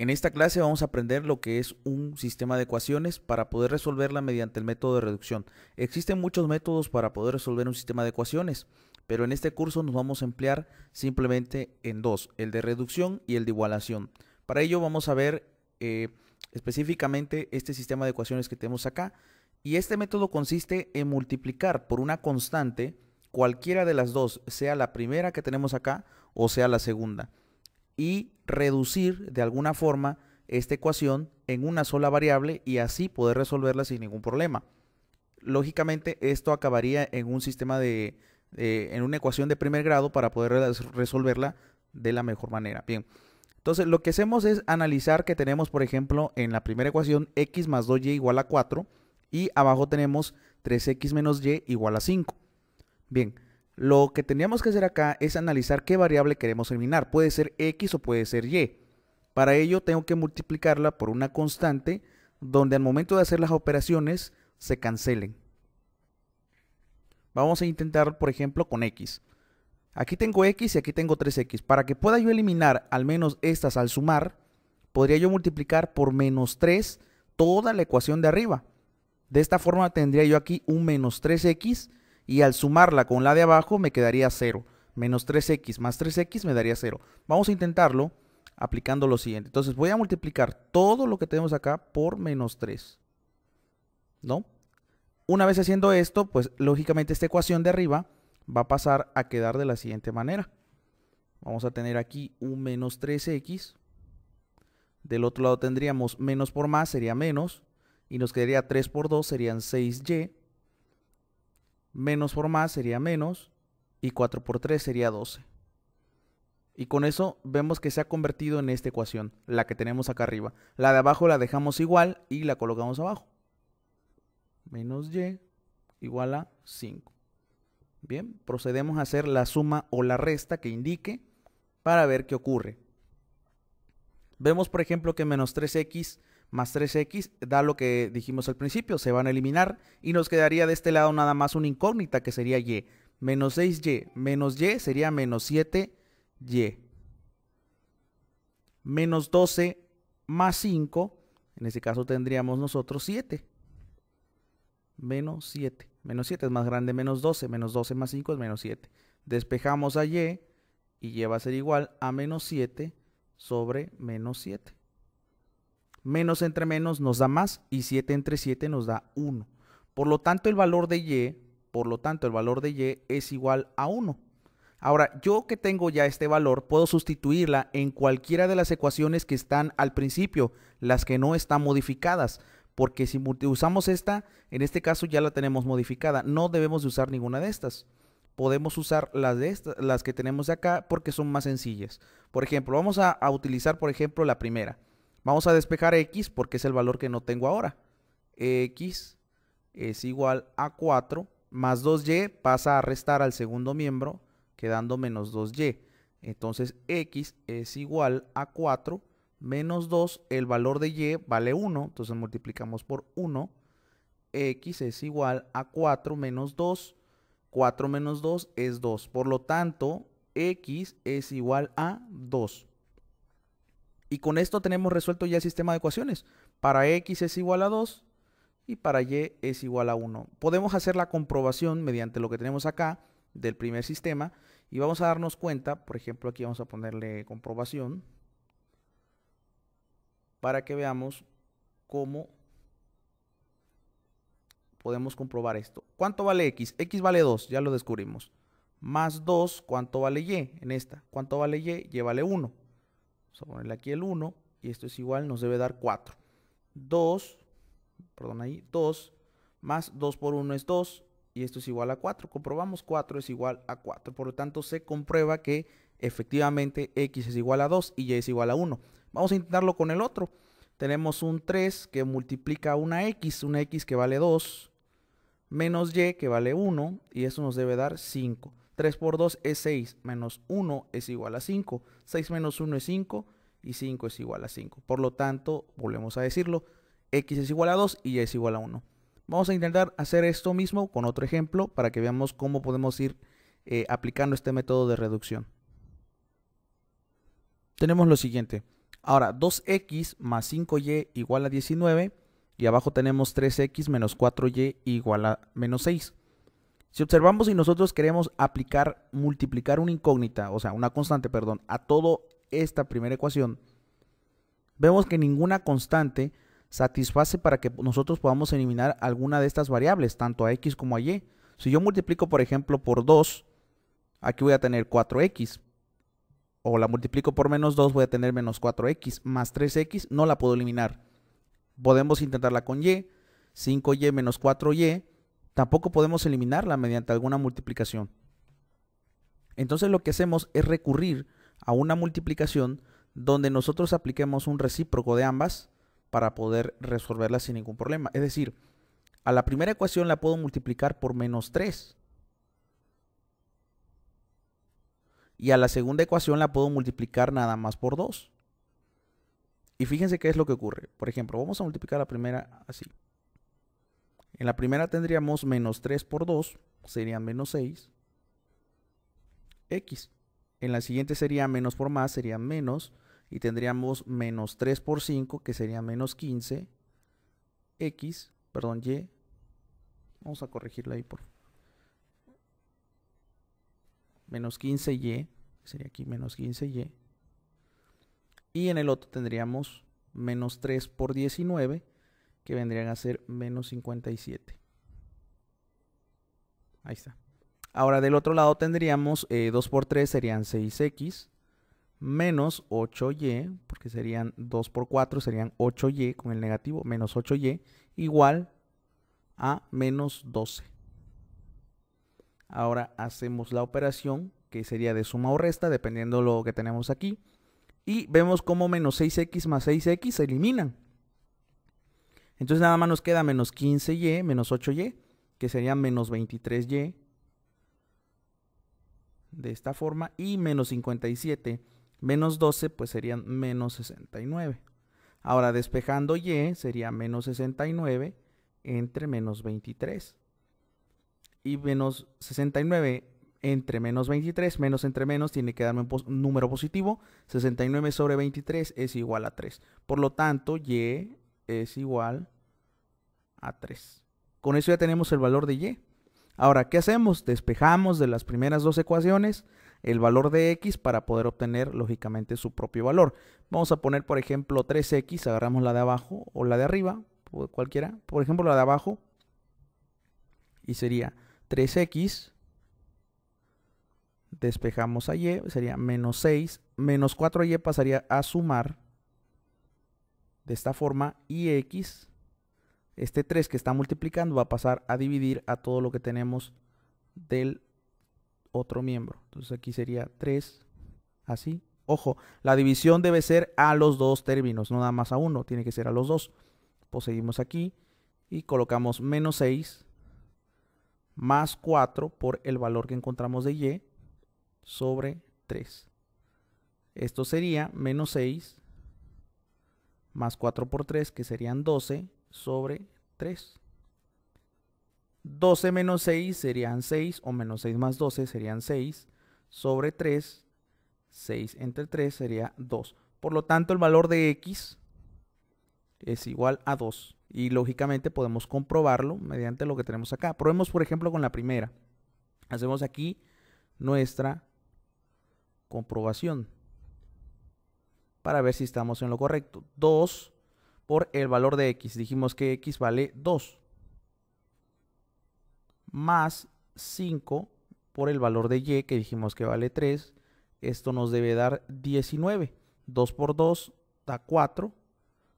En esta clase vamos a aprender lo que es un sistema de ecuaciones para poder resolverla mediante el método de reducción. Existen muchos métodos para poder resolver un sistema de ecuaciones, pero en este curso nos vamos a emplear simplemente en dos, el de reducción y el de igualación. Para ello vamos a ver eh, específicamente este sistema de ecuaciones que tenemos acá. Y este método consiste en multiplicar por una constante cualquiera de las dos, sea la primera que tenemos acá o sea la segunda y reducir de alguna forma esta ecuación en una sola variable y así poder resolverla sin ningún problema. Lógicamente esto acabaría en un sistema de, en una ecuación de primer grado para poder resolverla de la mejor manera. Bien, entonces lo que hacemos es analizar que tenemos, por ejemplo, en la primera ecuación x más 2y igual a 4 y abajo tenemos 3x menos y igual a 5. Bien, lo que teníamos que hacer acá es analizar qué variable queremos eliminar. Puede ser X o puede ser Y. Para ello tengo que multiplicarla por una constante donde al momento de hacer las operaciones se cancelen. Vamos a intentar, por ejemplo, con X. Aquí tengo X y aquí tengo 3X. Para que pueda yo eliminar al menos estas al sumar, podría yo multiplicar por menos 3 toda la ecuación de arriba. De esta forma tendría yo aquí un menos 3X y al sumarla con la de abajo me quedaría 0. Menos 3x más 3x me daría 0. Vamos a intentarlo aplicando lo siguiente. Entonces voy a multiplicar todo lo que tenemos acá por menos 3. ¿No? Una vez haciendo esto, pues lógicamente esta ecuación de arriba va a pasar a quedar de la siguiente manera. Vamos a tener aquí un menos 3x. Del otro lado tendríamos menos por más, sería menos. Y nos quedaría 3 por 2, serían 6y menos por más sería menos y 4 por 3 sería 12. Y con eso vemos que se ha convertido en esta ecuación, la que tenemos acá arriba. La de abajo la dejamos igual y la colocamos abajo. Menos y igual a 5. Bien, procedemos a hacer la suma o la resta que indique para ver qué ocurre. Vemos, por ejemplo, que menos 3x más 3x da lo que dijimos al principio, se van a eliminar y nos quedaría de este lado nada más una incógnita que sería y. Menos 6y menos y sería menos 7y. Menos 12 más 5, en este caso tendríamos nosotros 7. Menos 7. Menos 7 es más grande, menos 12. Menos 12 más 5 es menos 7. Despejamos a y y y va a ser igual a menos 7 sobre menos 7. Menos entre menos nos da más y 7 entre 7 nos da 1. Por lo tanto, el valor de y, por lo tanto, el valor de y es igual a 1. Ahora, yo que tengo ya este valor, puedo sustituirla en cualquiera de las ecuaciones que están al principio, las que no están modificadas, porque si usamos esta, en este caso ya la tenemos modificada. No debemos de usar ninguna de estas. Podemos usar las de las que tenemos acá porque son más sencillas. Por ejemplo, vamos a utilizar, por ejemplo, la primera. Vamos a despejar x porque es el valor que no tengo ahora. x es igual a 4 más 2y pasa a restar al segundo miembro quedando menos 2y. Entonces x es igual a 4 menos 2, el valor de y vale 1, entonces multiplicamos por 1. x es igual a 4 menos 2, 4 menos 2 es 2. Por lo tanto, x es igual a 2. Y con esto tenemos resuelto ya el sistema de ecuaciones. Para x es igual a 2 y para y es igual a 1. Podemos hacer la comprobación mediante lo que tenemos acá del primer sistema y vamos a darnos cuenta, por ejemplo aquí vamos a ponerle comprobación para que veamos cómo podemos comprobar esto. ¿Cuánto vale x? x vale 2, ya lo descubrimos. Más 2, ¿cuánto vale y en esta? ¿Cuánto vale y? Y vale 1. Vamos a ponerle aquí el 1 y esto es igual, nos debe dar 4. 2, perdón ahí, 2 más 2 por 1 es 2 y esto es igual a 4. Comprobamos 4 es igual a 4. Por lo tanto, se comprueba que efectivamente x es igual a 2 y y es igual a 1. Vamos a intentarlo con el otro. Tenemos un 3 que multiplica una x, una x que vale 2, menos y que vale 1 y eso nos debe dar 5. 3 por 2 es 6, menos 1 es igual a 5. 6 menos 1 es 5 y 5 es igual a 5. Por lo tanto, volvemos a decirlo, x es igual a 2 y y es igual a 1. Vamos a intentar hacer esto mismo con otro ejemplo para que veamos cómo podemos ir eh, aplicando este método de reducción. Tenemos lo siguiente. Ahora, 2x más 5y igual a 19 y abajo tenemos 3x menos 4y igual a menos 6. Si observamos y nosotros queremos aplicar, multiplicar una incógnita, o sea, una constante, perdón, a toda esta primera ecuación, vemos que ninguna constante satisface para que nosotros podamos eliminar alguna de estas variables, tanto a x como a y. Si yo multiplico, por ejemplo, por 2, aquí voy a tener 4x. O la multiplico por menos 2, voy a tener menos 4x. Más 3x no la puedo eliminar. Podemos intentarla con y. 5y menos 4y Tampoco podemos eliminarla mediante alguna multiplicación. Entonces lo que hacemos es recurrir a una multiplicación donde nosotros apliquemos un recíproco de ambas para poder resolverla sin ningún problema. Es decir, a la primera ecuación la puedo multiplicar por menos 3. Y a la segunda ecuación la puedo multiplicar nada más por 2. Y fíjense qué es lo que ocurre. Por ejemplo, vamos a multiplicar la primera así. En la primera tendríamos menos 3 por 2, sería menos 6. X. En la siguiente sería menos por más, sería menos. Y tendríamos menos 3 por 5, que sería menos 15. X, perdón, Y. Vamos a corregirla ahí por... Menos 15Y, sería aquí menos 15Y. Y en el otro tendríamos menos 3 por 19, que vendrían a ser menos 57. Ahí está. Ahora del otro lado tendríamos 2 eh, por 3 serían 6x menos 8y, porque serían 2 por 4 serían 8y con el negativo, menos 8y igual a menos 12. Ahora hacemos la operación que sería de suma o resta, dependiendo lo que tenemos aquí. Y vemos cómo menos 6x más 6x se eliminan. Entonces nada más nos queda menos 15y, menos 8y, que sería menos 23y de esta forma, y menos 57, menos 12, pues serían menos 69. Ahora despejando y sería menos 69 entre menos 23. Y menos 69 entre menos 23, menos entre menos, tiene que darme un número positivo. 69 sobre 23 es igual a 3. Por lo tanto, y es igual a 3. Con eso ya tenemos el valor de y. Ahora, ¿qué hacemos? Despejamos de las primeras dos ecuaciones el valor de x para poder obtener lógicamente su propio valor. Vamos a poner, por ejemplo, 3x, agarramos la de abajo o la de arriba, cualquiera. Por ejemplo, la de abajo. Y sería 3x. Despejamos a y, sería menos 6. Menos 4y pasaría a sumar de esta forma, x este 3 que está multiplicando, va a pasar a dividir a todo lo que tenemos del otro miembro. Entonces aquí sería 3, así. Ojo, la división debe ser a los dos términos, no nada más a uno, tiene que ser a los dos. Pues aquí y colocamos menos 6 más 4 por el valor que encontramos de y sobre 3. Esto sería menos 6 más 4 por 3, que serían 12 sobre 3. 12 menos 6 serían 6, o menos 6 más 12 serían 6, sobre 3, 6 entre 3 sería 2. Por lo tanto, el valor de x es igual a 2. Y lógicamente podemos comprobarlo mediante lo que tenemos acá. Probemos, por ejemplo, con la primera. Hacemos aquí nuestra comprobación para ver si estamos en lo correcto. 2 por el valor de x. Dijimos que x vale 2. Más 5 por el valor de y, que dijimos que vale 3. Esto nos debe dar 19. 2 por 2 da 4.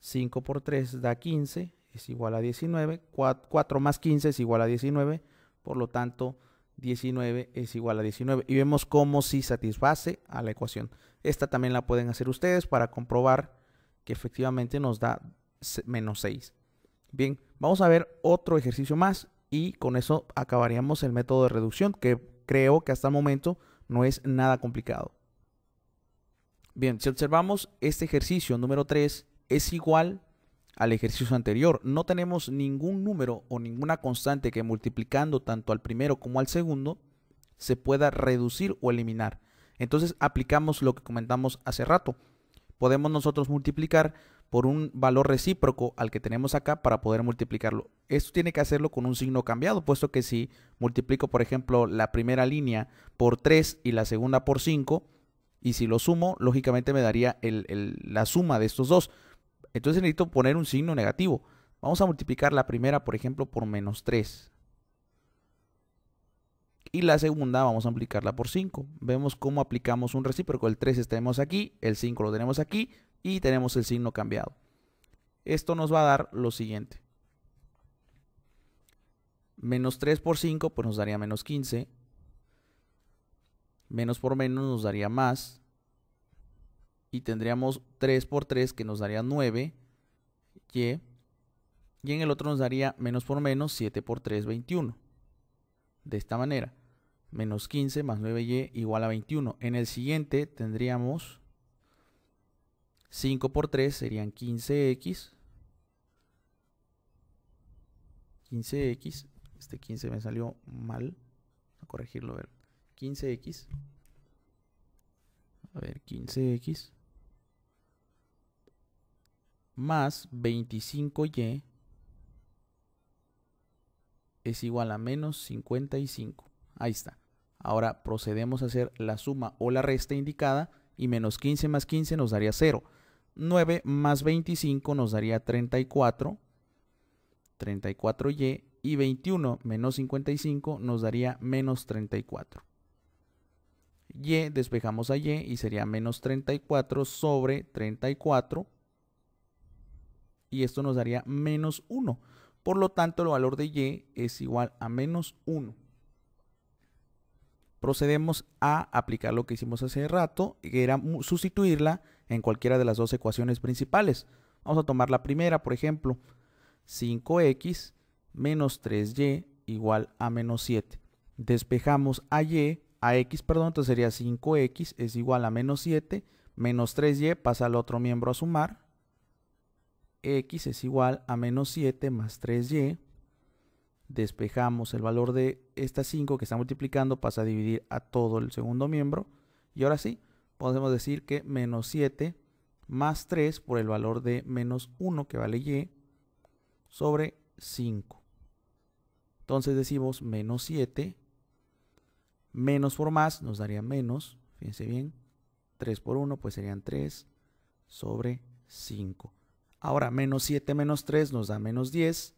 5 por 3 da 15, es igual a 19. 4, más 15 es igual a 19. Por lo tanto, 19 es igual a 19. Y vemos cómo si sí satisface a la ecuación. Esta también la pueden hacer ustedes para comprobar que efectivamente nos da menos 6. Bien, vamos a ver otro ejercicio más y con eso acabaríamos el método de reducción que creo que hasta el momento no es nada complicado. Bien, si observamos este ejercicio número 3 es igual al ejercicio anterior. No tenemos ningún número o ninguna constante que multiplicando tanto al primero como al segundo se pueda reducir o eliminar. Entonces aplicamos lo que comentamos hace rato. Podemos nosotros multiplicar por un valor recíproco al que tenemos acá para poder multiplicarlo. Esto tiene que hacerlo con un signo cambiado, puesto que si multiplico, por ejemplo, la primera línea por 3 y la segunda por 5, y si lo sumo, lógicamente me daría la suma de estos dos. Entonces necesito poner un signo negativo. Vamos a multiplicar la primera, por ejemplo, por menos 3. Y la segunda vamos a multiplicarla por 5. Vemos cómo aplicamos un recíproco. El 3 tenemos aquí, el 5 lo tenemos aquí y tenemos el signo cambiado. Esto nos va a dar lo siguiente. Menos 3 por 5 pues nos daría menos 15. Menos por menos nos daría más y tendríamos 3 por 3 que nos daría 9 y y en el otro nos daría menos por menos 7 por 3 21 de esta manera menos 15 más 9y igual a 21 en el siguiente tendríamos 5 por 3 serían 15x 15x este 15 me salió mal a corregirlo a ver 15x a ver 15x más 25y es igual a menos 55. Ahí está. Ahora procedemos a hacer la suma o la resta indicada y menos 15 más 15 nos daría 0. 9 más 25 nos daría 34. 34y y 21 menos 55 nos daría menos 34. Y despejamos a y y sería menos 34 sobre 34 y esto nos daría menos 1. Por lo tanto, el valor de y es igual a menos 1. Procedemos a aplicar lo que hicimos hace rato, que era sustituirla en cualquiera de las dos ecuaciones principales. Vamos a tomar la primera, por ejemplo, 5x menos 3y igual a menos 7. Despejamos a y, a x, perdón, entonces sería 5x es igual a menos 7, menos 3y pasa al otro miembro a sumar, x es igual a menos 7 más 3y. Despejamos el valor de esta 5 que está multiplicando, pasa a dividir a todo el segundo miembro. Y ahora sí, podemos decir que menos 7 más 3 por el valor de menos 1 que vale y sobre 5. Entonces decimos menos 7, menos por más nos daría menos, fíjense bien, 3 por 1 pues serían 3 sobre 5. Ahora, menos 7 menos 3 nos da menos 10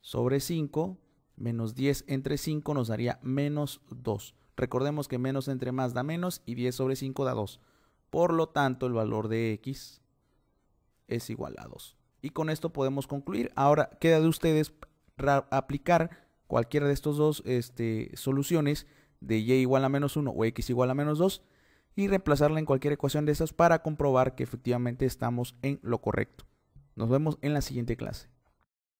sobre 5. Menos 10 entre 5 nos daría menos 2. Recordemos que menos entre más da menos y 10 sobre 5 da 2. Por lo tanto, el valor de x es igual a 2. Y con esto podemos concluir. Ahora queda de ustedes aplicar cualquiera de estos dos este, soluciones de y igual a menos 1 o x igual a menos 2 y reemplazarla en cualquier ecuación de esas para comprobar que efectivamente estamos en lo correcto. Nos vemos en la siguiente clase.